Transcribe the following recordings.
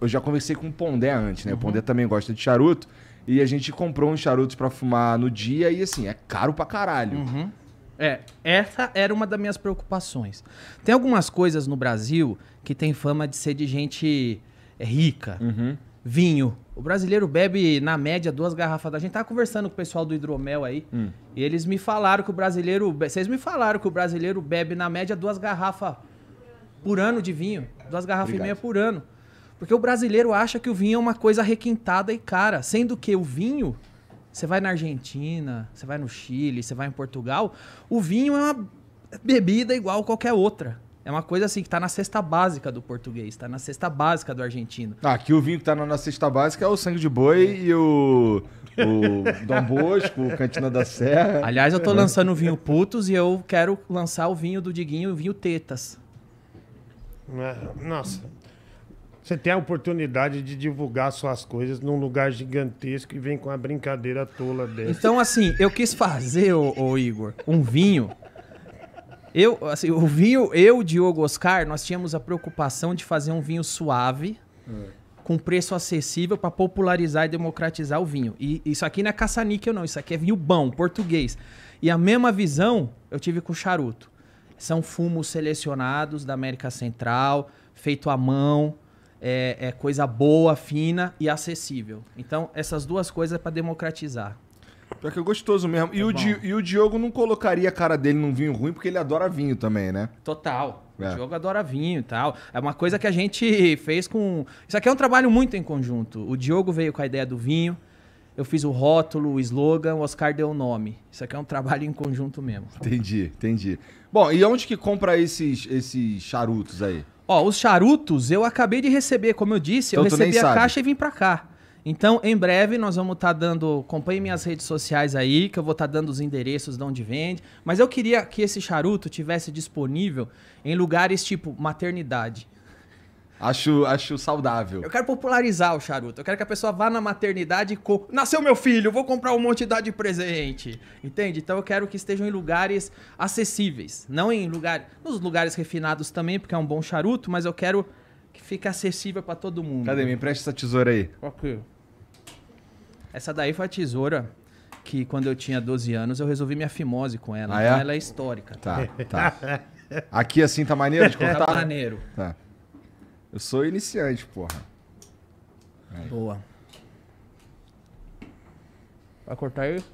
eu já conversei com o Pondé antes, né? Uhum. O Pondé uhum. também gosta de charuto. E a gente comprou uns charutos para fumar no dia e, assim, é caro pra caralho. Uhum. É, essa era uma das minhas preocupações. Tem algumas coisas no Brasil que tem fama de ser de gente é, rica. Uhum. Vinho. O brasileiro bebe, na média, duas garrafas. Da... A gente tava conversando com o pessoal do hidromel aí. Hum. E eles me falaram que o brasileiro. Vocês me falaram que o brasileiro bebe, na média, duas garrafas por ano de vinho. Duas garrafas Obrigado. e meia por ano. Porque o brasileiro acha que o vinho é uma coisa requintada e cara, sendo que o vinho, você vai na Argentina, você vai no Chile, você vai em Portugal, o vinho é uma bebida igual qualquer outra. É uma coisa assim que tá na cesta básica do português, tá na cesta básica do argentino. Ah, aqui o vinho que tá na cesta básica é o sangue de boi é. e o, o Dom Bosco, o Cantina da Serra. Aliás, eu tô lançando o vinho Putos e eu quero lançar o vinho do Diguinho, o vinho Tetas. É, nossa. Você tem a oportunidade de divulgar suas coisas num lugar gigantesco e vem com uma brincadeira tola dessa. Então, assim, eu quis fazer, ô, Igor, um vinho. Eu, assim, o vinho, eu, Diogo Oscar, nós tínhamos a preocupação de fazer um vinho suave, com preço acessível para popularizar e democratizar o vinho. E isso aqui não é caça-níquel, não. Isso aqui é vinho bom, português. E a mesma visão eu tive com o charuto. São fumos selecionados da América Central, feito à mão, é, é coisa boa, fina e acessível. Então, essas duas coisas é para democratizar. Pior que é gostoso mesmo. É e, o Di, e, o Diogo não colocaria a cara dele num vinho ruim porque ele adora vinho também, né? Total. É. O Diogo adora vinho e tal. É uma coisa que a gente fez com. Isso aqui é um trabalho muito em conjunto. O Diogo veio com a ideia do vinho. Eu fiz o rótulo, o slogan, o Oscar deu o nome. Isso aqui é um trabalho em conjunto mesmo. Entendi, entendi. Bom, e onde que compra esses, esses charutos aí? Ó, os charutos eu acabei de receber, como eu disse, então, eu recebi a sabe. caixa e vim para cá. Então, em breve, nós vamos estar tá dando. Acompanhe minhas redes sociais aí, que eu vou estar tá dando os endereços de onde vende. Mas eu queria que esse charuto tivesse disponível em lugares tipo maternidade. Acho, acho saudável. Eu quero popularizar o charuto. Eu quero que a pessoa vá na maternidade e. Nasceu meu filho, vou comprar um monte de presente. Entende? Então eu quero que estejam em lugares acessíveis. Não em lugar. Nos lugares refinados também, porque é um bom charuto, mas eu quero que fique acessível para todo mundo. Cadê? Me empresta essa tesoura aí. Qual que? Essa daí foi a tesoura que quando eu tinha 12 anos eu resolvi minha fimose com ela. Ah, então, é? Então ela é histórica. Tá, tá. Aqui assim tá maneiro de contar? Tá maneiro. Tá. Eu sou iniciante, porra. É. Boa. Vai cortar aí?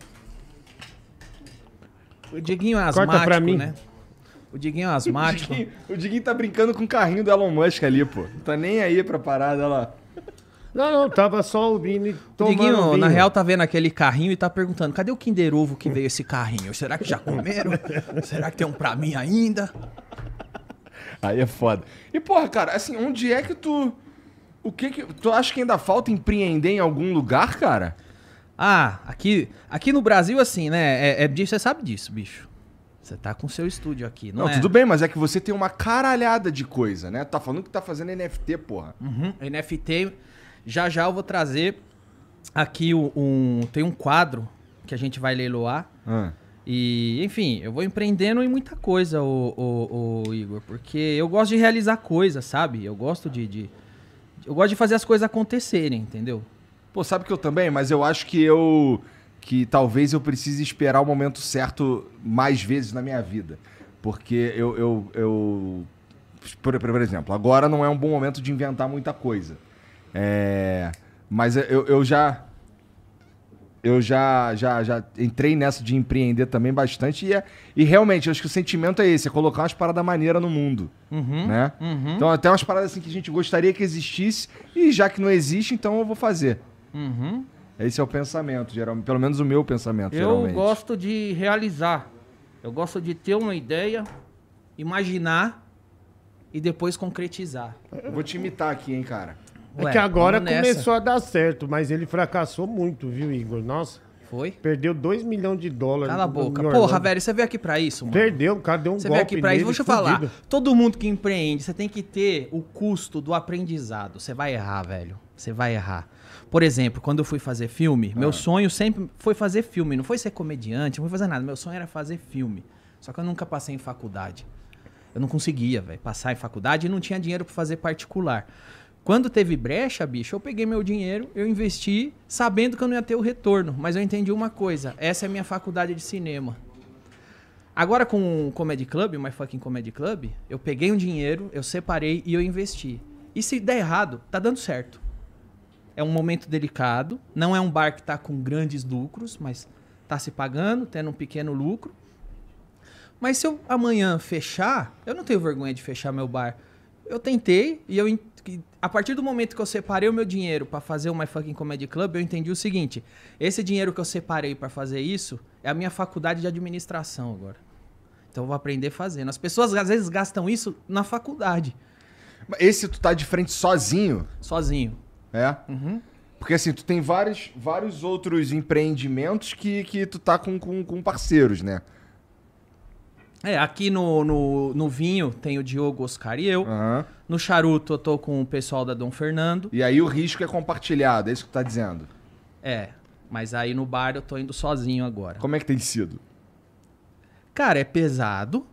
O Diguinho é asmático, Corta pra mim. né? O Diguinho é asmático. O Diguinho, o Diguinho, tá brincando com o carrinho do Elon Musk ali, pô. Não tá nem aí pra parada, lá. Não, não, tava só o Vini tomando Diguinho, vinho. na real, tá vendo aquele carrinho e tá perguntando, cadê o Kinder Ovo que veio esse carrinho? Será que já comeram? Será que tem um pra mim ainda? Aí é foda. E, porra, cara, assim, onde é que tu. O que que. Tu acha que ainda falta empreender em algum lugar, cara? Ah, aqui, aqui no Brasil, assim, né? É, é, você sabe disso, bicho. Você tá com seu estúdio aqui, não, não é? tudo bem, mas é que você tem uma caralhada de coisa, né? Tá falando que tá fazendo NFT, porra. Uhum, NFT. Já já eu vou trazer aqui um, um, tem um quadro que a gente vai leiloar. Ah. E, enfim, eu vou empreendendo em muita coisa, o, o, o Igor, porque eu gosto de realizar coisas, sabe? Eu gosto de, de, Eu gosto de fazer as coisas acontecerem, entendeu? Pô, sabe que eu também, mas eu acho que eu. que talvez eu precise esperar o momento certo mais vezes na minha vida. Porque eu. eu, eu por, por exemplo, agora não é um bom momento de inventar muita coisa. É, mas eu, eu já eu já, já, já entrei nessa de empreender também bastante. E, é, e realmente, acho que o sentimento é esse: é colocar umas paradas maneiras no mundo. Uhum, né? Uhum. Então, até umas paradas assim que a gente gostaria que existisse. E já que não existe, então eu vou fazer. Uhum. Esse é o pensamento, geralmente. Pelo menos o meu pensamento, eu geralmente. Eu gosto de realizar. Eu gosto de ter uma ideia, imaginar e depois concretizar. Eu vou te imitar aqui, hein, cara. É Ué, é que agora começou a dar certo, mas ele fracassou muito, viu, Igor? Nossa. Foi? Perdeu 2 milhões de dólares. Cala a boca. Porra, velho, você veio aqui pra isso, mano. Perdeu, cara, deu um você golpe Você veio aqui pra isso. Deixa eu falar. Todo mundo que empreende, você tem que ter o custo do aprendizado. Você vai errar, velho. Você vai errar. Por exemplo, quando eu fui fazer filme, ah. meu sonho sempre foi fazer filme. Não foi ser comediante, não foi fazer nada. Meu sonho era fazer filme. Só que eu nunca passei em faculdade. Eu não conseguia, velho, passar em faculdade e não tinha dinheiro para fazer particular. Quando teve brecha, bicho, eu peguei meu dinheiro, eu investi, sabendo que eu não ia ter o retorno. Mas eu entendi uma coisa: essa é a minha faculdade de cinema. Agora com o Comedy Club, o My Fucking Comedy Club, eu peguei um dinheiro, eu separei e eu investi. E se der errado, tá dando certo. É um momento delicado, não é um bar que tá com grandes lucros, mas tá se pagando, tendo um pequeno lucro. Mas se eu amanhã fechar, eu não tenho vergonha de fechar meu bar. Eu tentei e eu que a partir do momento que eu separei o meu dinheiro para fazer o My Fucking Comedy Club, eu entendi o seguinte: esse dinheiro que eu separei para fazer isso é a minha faculdade de administração agora. Então eu vou aprender fazendo. As pessoas às vezes gastam isso na faculdade. Esse tu tá de frente sozinho? Sozinho. É? Uhum. Porque assim, tu tem vários, vários outros empreendimentos que, que tu tá com, com, com parceiros, né? É, aqui no, no, no, vinho tem o Diogo, Oscar e eu. Uhum. No charuto eu tô com o pessoal da Dom Fernando. E aí o risco é compartilhado, é isso que tu tá dizendo? É, mas aí no bar eu tô indo sozinho agora. Como é que tem sido? Cara, é pesado,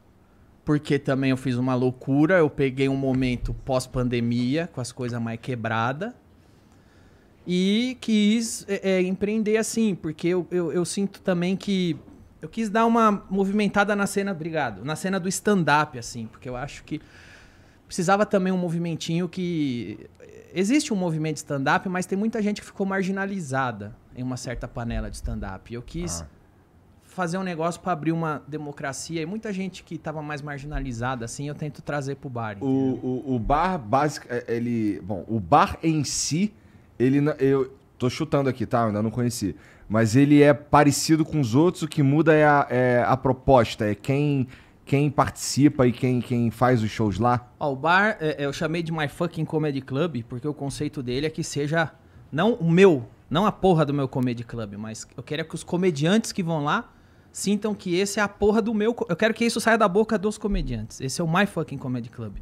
porque também eu fiz uma loucura. Eu peguei um momento pós-pandemia, com as coisas mais quebradas. E quis é, é, empreender assim, porque eu, eu, eu sinto também que eu quis dar uma movimentada na cena, obrigado, na cena do stand-up, assim, porque eu acho que precisava também um movimentinho que. Eh, existe um movimento de stand-up, mas tem muita gente que ficou marginalizada em uma certa panela de stand-up. Eu quis. Ah fazer um negócio para abrir uma democracia e muita gente que estava mais marginalizada assim eu tento trazer pro bar o, o, o, bar básico eh, ele bom o bar em si ele eu, Tô chutando aqui, tá? Eu ainda não conheci. Mas ele é parecido com os outros, o que muda é a, é a proposta, é quem quem participa e quem, quem faz os shows lá? Ó, o bar, é, é, eu chamei de My Fucking Comedy Club, porque o conceito dele é que seja não o meu, não a porra do meu comedy club, mas eu quero é que os comediantes que vão lá sintam que esse é a porra do meu. Eu quero que isso saia da boca dos comediantes. Esse é o My Fucking Comedy Club.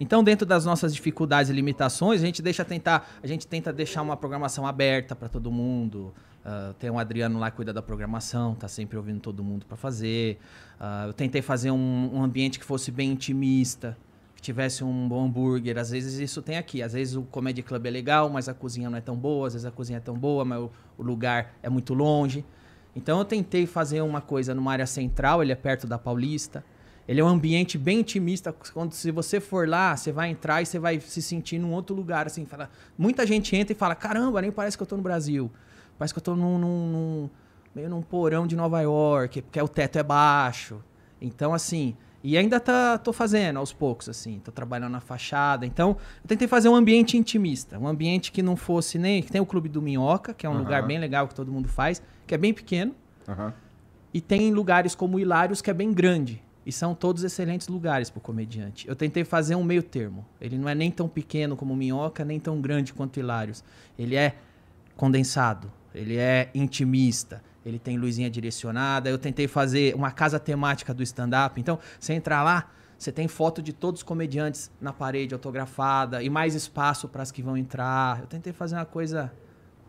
Então, dentro das nossas dificuldades e limitações, a gente deixa tentar, a gente tenta deixar uma programação aberta para todo mundo. Uh, tem um Adriano lá que cuida da programação, tá sempre ouvindo todo mundo para fazer. Uh, eu tentei fazer um, um, ambiente que fosse bem intimista, que tivesse um bom hambúrguer. Às vezes isso tem aqui. Às vezes o comedy club é legal, mas a cozinha não é tão boa. Às vezes a cozinha é tão boa, mas o, o lugar é muito longe. Então eu tentei fazer uma coisa numa área central, ele é perto da Paulista. Ele é um ambiente bem intimista. Quando se você for lá, você vai entrar e você vai se sentir num outro lugar, assim. Fala, muita gente entra e fala: caramba, nem parece que eu tô no Brasil. Parece que eu tô num, num, num meio num porão de Nova York, porque o teto é baixo. Então, assim, e ainda tá, tô fazendo aos poucos, assim, tô trabalhando na fachada. Então, eu tentei fazer um ambiente intimista, um ambiente que não fosse nem. Que tem o Clube do Minhoca, que é um uhum. lugar bem legal que todo mundo faz, que é bem pequeno. Uhum. E tem lugares como Hilários, que é bem grande. E são todos excelentes lugares para o comediante. Eu tentei fazer um meio termo. Ele não é nem tão pequeno como Minhoca, nem tão grande quanto Hilários. Ele é condensado, ele é intimista ele tem luzinha direcionada. Eu tentei fazer uma casa temática do stand-up. Então, você entrar lá, você tem foto de todos os comediantes na parede autografada e mais espaço para as que vão entrar. Eu tentei fazer uma coisa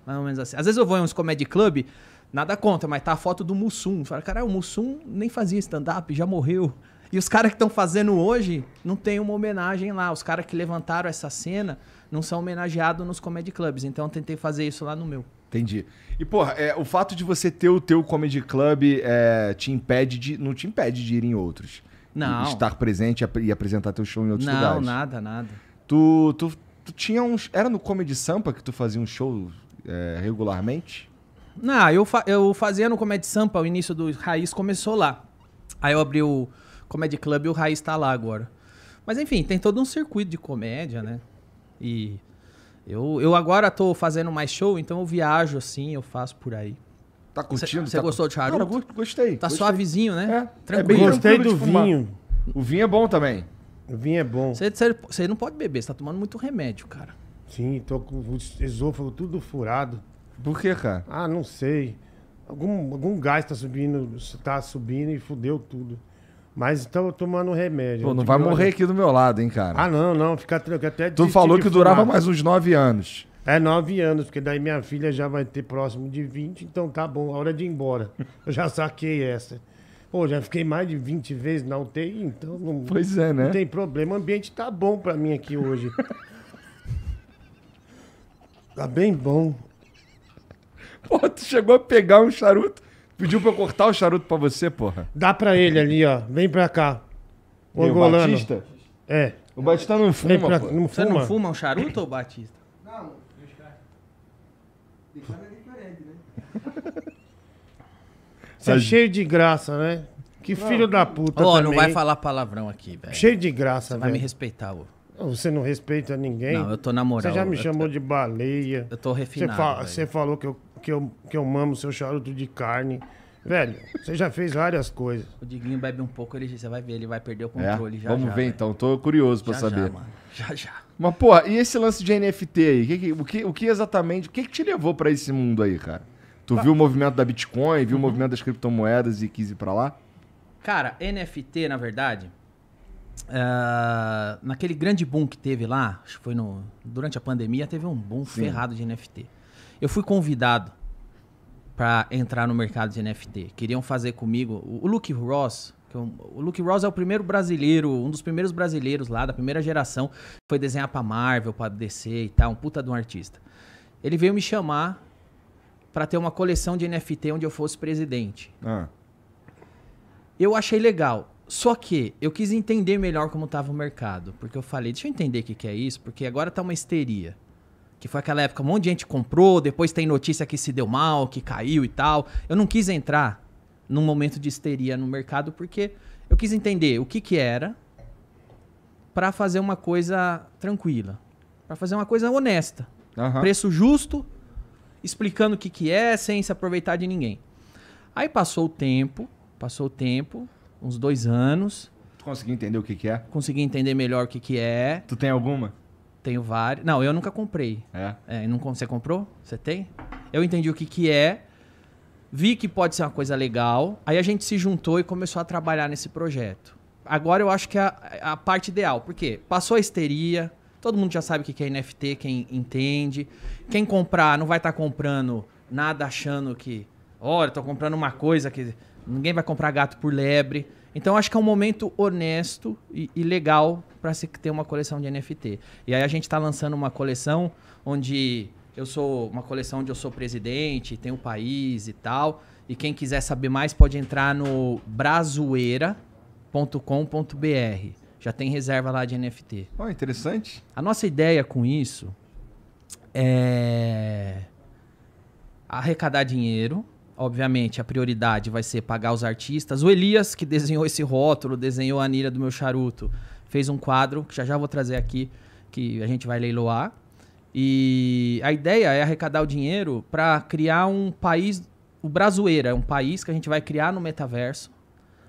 mais ou menos assim. Às vezes eu vou em uns comedy club, nada conta, mas tá a foto do Mussum. Fala, cara, o Mussum nem fazia stand-up, já morreu. E os caras que estão fazendo hoje não tem uma homenagem lá. Os caras que levantaram essa cena não são homenageados nos comedy clubs. Então eu tentei fazer isso lá no meu. Entendi. E, porra, é, o fato de você ter o teu comedy club é, te impede de. Não te impede de ir em outros. Não. E estar presente e apresentar teu show em outros não, lugares. Não, nada, nada. Tu, tu, tu tinha uns. Era no Comedy Sampa que tu fazia um show é, regularmente? Não, eu, fa eu fazia no Comedy Sampa, o início do Raiz começou lá. Aí eu abri o Comedy Club e o Raiz tá lá agora. Mas enfim, tem todo um circuito de comédia, né? E eu, eu agora tô fazendo mais show, então eu viajo assim, eu faço por aí. Tá curtindo? Você tá gostou de charuto? Cara, gostei. Tá gostei. suavezinho, né? É, é Tranquilo. É gostei do vinho. O vinho é bom também. O vinho é bom. Você, não pode beber, você tá tomando muito remédio, cara. Sim, tô com o esôfago tudo furado. Por que, cara? Ah, não sei. Algum, algum gás tá subindo, tá subindo e fudeu tudo. Mas então tomando remédio. Pô, não vai morrer aqui do meu lado, hein, cara? Ah, não, não, fica tranquilo. Até tu falou que durava fumar. mais uns nove anos. É, nove anos, porque daí minha filha já vai ter próximo de 20, então tá bom, a hora de ir embora. Eu já saquei essa. Pô, já fiquei mais de 20 vezes na UTI, então não, pois é, né? não tem problema. O ambiente tá bom pra mim aqui hoje. tá bem bom. Pô, tu chegou a pegar um charuto Pediu pra eu cortar o charuto pra você, porra. Dá pra ele ali, ó. Vem pra cá. O angolano. Batista? É. O Batista não fuma, pra... pô. Não Você não fuma um charuto ou Batista? Não, Deixar é diferente, né? Você é tá cheio de graça, né? Que não. filho da puta. Ó, oh, não vai falar palavrão aqui, velho. Cheio de graça, velho. Vai me respeitar, ô. Você não respeita ninguém? Não, eu tô namorado. Você já me chamou tô... de baleia. Eu tô refinado. Você, fa... Você falou que eu que eu, que eu mamo seu charuto de carne. Velho, você já fez várias coisas. O Diguinho bebe um pouco, ele, você vai ver, ele vai perder o é? controle é? já. Vamos já, ver então, tô curioso para saber. Já, mano. já, já. Mas, porra, e esse lance de NFT aí? que, o, que, o que exatamente, o que, que te levou para esse mundo aí, cara? Tu tá. viu o movimento da Bitcoin, viu uhum. o movimento das criptomoedas e quis ir pra lá? Cara, NFT, na verdade, uh, naquele grande boom que teve lá, acho que foi no, durante a pandemia, teve um boom Sim. ferrado de NFT. Eu fui convidado para entrar no mercado de NFT. Queriam fazer comigo. O Luke Ross, é o Luke Ross é o primeiro brasileiro, um dos primeiros brasileiros lá, da primeira geração, foi desenhar pra Marvel, pra DC e tal, um puta de um artista. Ele veio me chamar para ter uma coleção de NFT onde eu fosse presidente. Ah. Eu achei legal. Só que eu quis entender melhor como tava o mercado. Porque eu falei, deixa eu entender o que, que é isso, porque agora tá uma histeria que foi aquela época um monte de gente comprou, depois tem notícia que se deu mal, que caiu e tal. Eu não quis entrar num momento de histeria no mercado porque eu quis entender o que que era para fazer uma coisa tranquila, para fazer uma coisa honesta, uhum. preço justo, explicando o que que é sem se aproveitar de ninguém. Aí passou o tempo, passou o tempo, uns dois anos. consegui entender o que que é? Consegui entender melhor o que que é. Tu tem alguma? Tenho vários. Não, eu nunca comprei. É? é não, você comprou? Você tem? Eu entendi o que, que é. Vi que pode ser uma coisa legal. Aí a gente se juntou e começou a trabalhar nesse projeto. Agora eu acho que é a, é a parte ideal. porque Passou a histeria. Todo mundo já sabe o que, que é NFT, quem entende. Quem comprar não vai estar tá comprando nada achando que... Olha, estou comprando uma coisa que... Ninguém vai comprar gato por lebre. Então acho que é um momento honesto e, e legal para se ter uma coleção de NFT. E aí a gente está lançando uma coleção onde eu sou uma coleção onde eu sou presidente, tem o país e tal. E quem quiser saber mais pode entrar no brazoeira.com.br. Já tem reserva lá de NFT. Oh, interessante. A nossa ideia com isso é arrecadar dinheiro obviamente, a prioridade vai ser pagar os artistas. O Elias, que desenhou esse rótulo, desenhou a anilha do meu charuto, fez um quadro, que já já vou trazer aqui, que a gente vai leiloar. E a ideia é arrecadar o dinheiro para criar um país, o Brasueira, é um país que a gente vai criar no metaverso.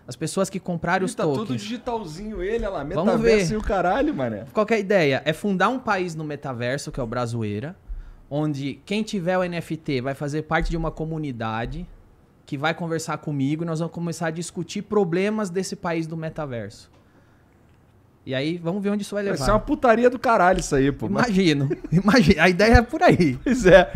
As pessoas que comprarem os tá tokens. Tá tudo digitalzinho ele, olha lá, metaverso Vamos ver. e o caralho, mané. Qual é a ideia? É fundar um país no metaverso, que é o Brasueira, onde quem tiver o NFT vai fazer parte de uma comunidade que vai conversar comigo e nós vamos começar a discutir problemas desse país do metaverso. E aí, vamos ver onde isso vai levar. Vai ser uma putaria do caralho isso aí, pô. Imagino. imagino. A ideia é por aí. Pois é.